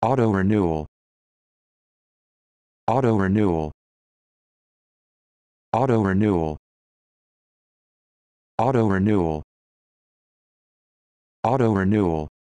Auto renewal. Auto renewal. Auto renewal. Auto renewal. Auto renewal.